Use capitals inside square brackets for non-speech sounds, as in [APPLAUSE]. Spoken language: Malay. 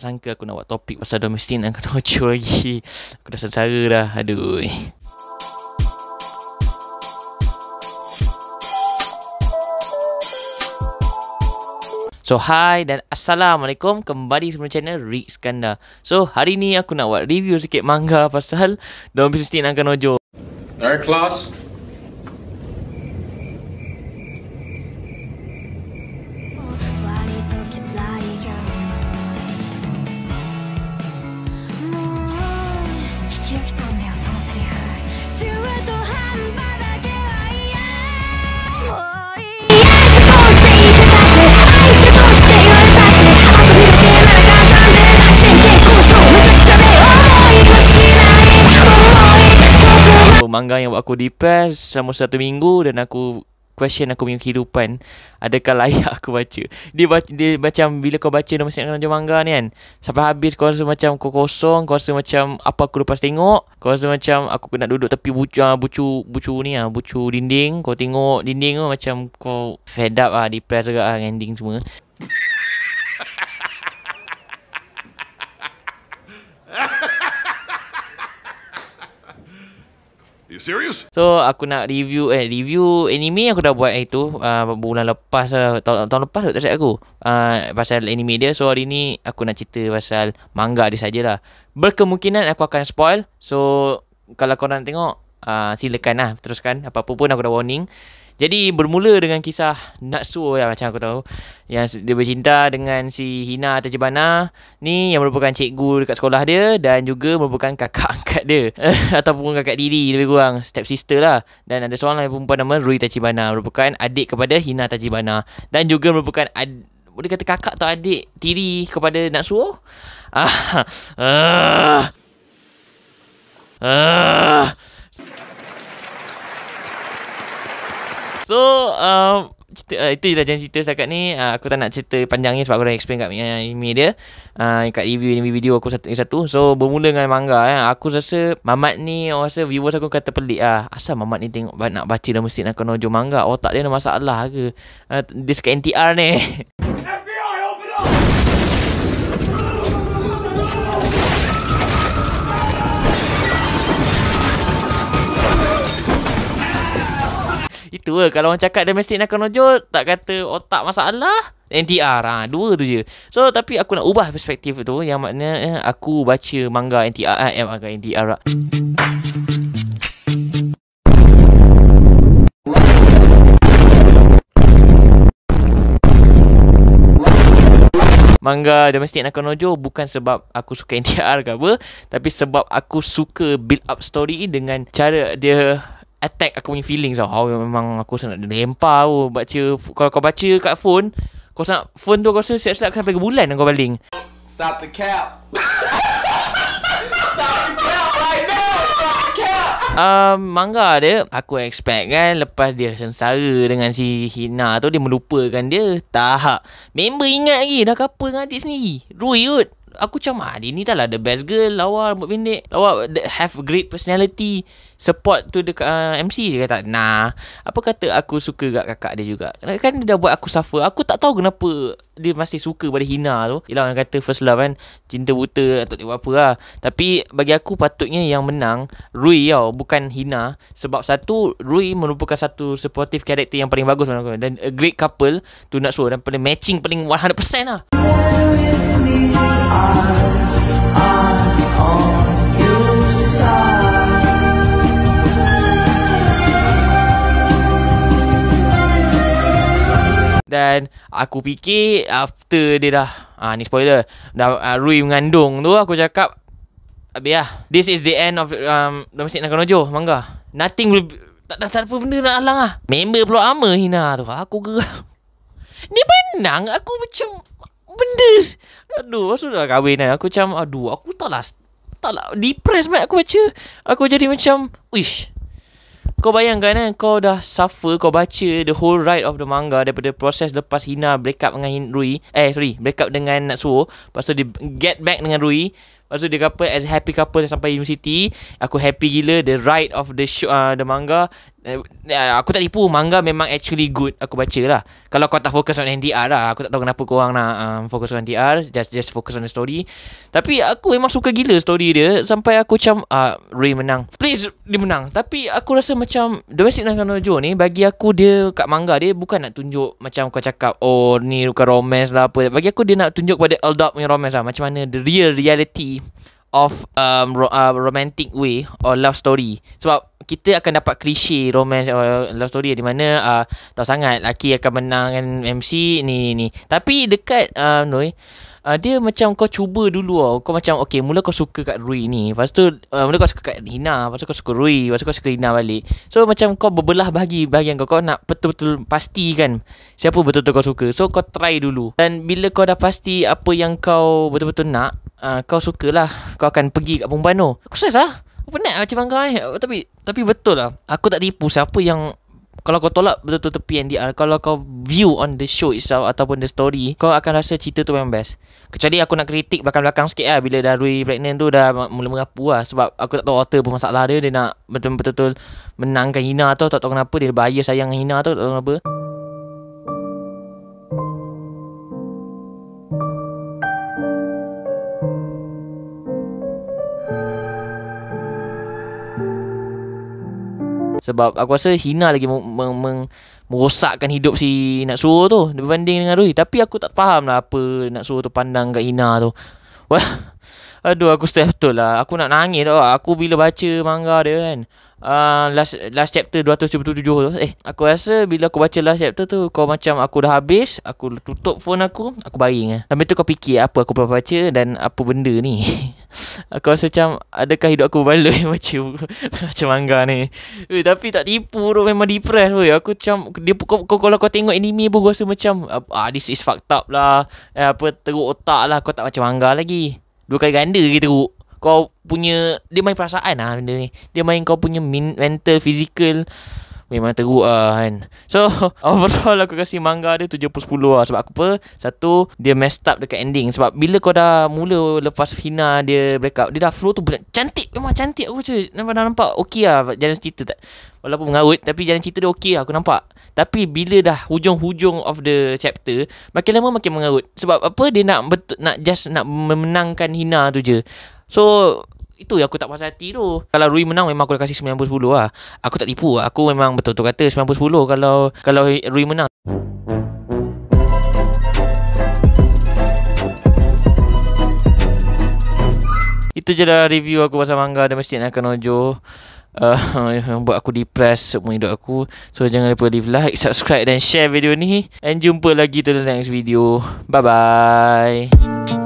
sangka aku nak buat topik pasal domestik dan kena rocu lagi. Aku dah sesara dah. Aduh. So hi dan assalamualaikum kembali semula channel Rick Skanda. So hari ni aku nak buat review sikit manga pasal domestik Be kena Nanka Alright class, manga yang buat aku depressed selama satu minggu dan aku question aku punya kehidupan adakah layak [LAUGHS] aku baca dia baca, dia macam bila kau baca nama sinetron macam manga ni kan sampai habis kau rasa macam kau kosong kau rasa macam apa aku lepas tengok kau rasa macam aku nak duduk tepi bucu ah, bucu, bucu ni ah bucu dinding kau tengok dinding tu macam kau fed up ah depressed juga ah ending semua You serious? So aku nak review eh review anime aku dah buat itu uh, ah, bulan lepas uh, tahun, tahun lepas tak silap aku. Uh, pasal anime dia. So hari ni aku nak cerita pasal manga dia sajalah. Berkemungkinan aku akan spoil. So kalau korang tengok uh, ah, silakanlah teruskan apa-apa pun aku dah warning. Jadi bermula dengan kisah Natsuo ya macam aku tahu yang dia bercinta dengan si Hina Tachibana ni yang merupakan cikgu dekat sekolah dia dan juga merupakan kakak [LAUGHS] angkat dia [LAUGHS] ataupun kakak diri lebih kurang step sister lah dan ada seorang yang perempuan nama Rui Tachibana merupakan adik kepada Hina Tachibana dan juga merupakan ad- boleh kata kakak atau adik tiri kepada Natsuo [LAUGHS] ah ah ah So um, cerita, uh, Itu je lah jenis cerita setakat ni uh, Aku tak nak cerita panjang ni Sebab aku dah explain kat uh, eh, email dia uh, Kat review ni video aku satu, satu So bermula dengan manga eh. Aku rasa Mamat ni Aku rasa viewers aku kata pelik lah Asal Mamat ni tengok Nak baca dah mesti nak kena jom manga Otak dia ada masalah ke uh, Dia uh, suka NTR ni Itu lah Kalau orang cakap domestic nak nojol Tak kata otak masalah NTR ha, ah, Dua tu je So tapi aku nak ubah perspektif tu Yang maknanya eh, Aku baca manga NTR eh, Manga NTR lah. Eh, manga Domestic Nakanojo bukan sebab aku suka NTR ke apa Tapi sebab aku suka build up story dengan cara dia attack aku punya feelings tau. oh memang aku rasa nak rempah tau. Baca, kalau kau baca kat phone, kau rasa phone tu kau rasa siap-siap sampai ke bulan kau baling. Stop [LAUGHS] the cap. Um, Mangga dia Aku expect kan Lepas dia sengsara Dengan si Hina tu Dia melupakan dia Tak Member ingat lagi Dah couple dengan adik sendiri Rui aku macam ah, dia ni dah lah the best girl lawa rambut pendek lawa have great personality support to the uh, MC dia kata nah apa kata aku suka dekat kakak dia juga kan dia dah buat aku suffer aku tak tahu kenapa dia masih suka pada Hina tu Yelah orang kata first love kan Cinta buta Tak tahu apa lah Tapi bagi aku patutnya yang menang Rui tau Bukan Hina Sebab satu Rui merupakan satu supportive character Yang paling bagus Dan a great couple To Natsuo Dan paling matching paling 100% lah dan aku fikir after dia dah ah ni spoiler dah uh, Rui mengandung tu aku cakap habis lah. This is the end of um, Domestic Nakanojo Mangga. Nothing will be, tak ada apa benda nak halang ah. Member pula ama hina tu. Aku geram. Dia menang aku macam benda Aduh, masa dah kahwin kan Aku macam, aduh, aku tak lah Tak lah, depressed man, aku baca Aku jadi macam, wish Kau bayangkan kan, kau dah suffer Kau baca the whole ride of the manga Daripada proses lepas Hina break up dengan Rui Eh, sorry, break up dengan Natsuo Lepas tu dia get back dengan Rui Lepas tu dia couple as happy couple sampai university Aku happy gila the ride of the show, uh, the manga. Uh, aku tak tipu manga memang actually good aku baca lah. Kalau kau tak fokus on NTR lah. Aku tak tahu kenapa kau orang nak um, fokus on NTR. Just just fokus on the story. Tapi aku memang suka gila story dia. Sampai aku macam uh, Ray menang. Please dia menang. Tapi aku rasa macam Domestic Nakanojo ni bagi aku dia kat manga dia bukan nak tunjuk macam kau cakap oh ni bukan romance lah apa. Bagi aku dia nak tunjuk pada adult punya romance lah. Macam mana the real reality of um, ro- uh, romantic way or love story sebab kita akan dapat klise romance or uh, love story di mana uh, tahu sangat laki akan menang MC ni ni, tapi dekat uh, Noi uh, Dia macam kau cuba dulu tau Kau macam okay mula kau suka kat Rui ni Lepas tu uh, mula kau suka kat Hina Lepas tu kau suka Rui Lepas tu kau suka Hina balik So macam kau berbelah bagi bahagian kau Kau nak betul-betul pasti kan Siapa betul-betul kau suka So kau try dulu Dan bila kau dah pasti apa yang kau betul-betul nak uh, Kau suka lah Kau akan pergi kat perempuan tu Aku stress lah Aku penat macam kau eh Tapi tapi betul lah Aku tak tipu siapa yang kalau kau tolak betul-betul tepi NDR ah, Kalau kau view on the show itself Ataupun the story Kau akan rasa cerita tu memang best Kecuali aku nak kritik belakang-belakang sikit lah Bila dah Rui pregnant tu dah mula merapu lah Sebab aku tak tahu author pun masalah dia Dia nak betul-betul menangkan Hina tu Tak tahu kenapa dia bayar sayang Hina tu Tak tahu kenapa Sebab aku rasa Hina lagi meng, merosakkan hidup si nak Natsuo tu Berbanding dengan Rui Tapi aku tak faham lah apa nak Natsuo tu pandang kat Hina tu Wah [LAUGHS] Aduh aku setiap betul lah Aku nak nangis tau Aku bila baca manga dia kan uh, last last chapter 277 tu eh aku rasa bila aku baca last chapter tu kau macam aku dah habis aku tutup phone aku aku baring ah eh. sampai tu kau fikir apa aku pernah baca dan apa benda ni [LAUGHS] aku rasa macam adakah hidup aku baloi macam [LAUGHS] macam manga ni eh, tapi tak tipu tu memang depressed weh aku macam dia kau, kau, kalau kau tengok anime pun rasa macam ah this is fucked up lah eh, apa teruk otak lah kau tak macam manga lagi dua kali ganda lagi teruk kau punya dia main perasaan lah benda ni. Dia main kau punya min, mental, physical memang teruk lah kan. So [LAUGHS] overall aku kasi manga dia 70-10 lah sebab apa? Satu dia messed up dekat ending sebab bila kau dah mula lepas Hina dia break up dia dah flow tu cantik memang cantik aku macam nampak, dah nampak okey lah jalan cerita tak. Walaupun mengarut tapi jalan cerita dia okey lah aku nampak. Tapi bila dah hujung-hujung of the chapter makin lama makin mengarut sebab apa dia nak betul, nak just nak memenangkan Hina tu je. So itu yang aku tak puas hati tu Kalau Rui menang memang aku dah kasih 90-10 lah Aku tak tipu lah. Aku memang betul-betul kata 90-10 kalau, kalau Rui menang Itu je dah review aku pasal manga dan mesti nak Nakan Ojo Yang uh, [LAUGHS] buat aku depress semua hidup aku So jangan lupa leave like, subscribe dan share video ni And jumpa lagi to the next video Bye-bye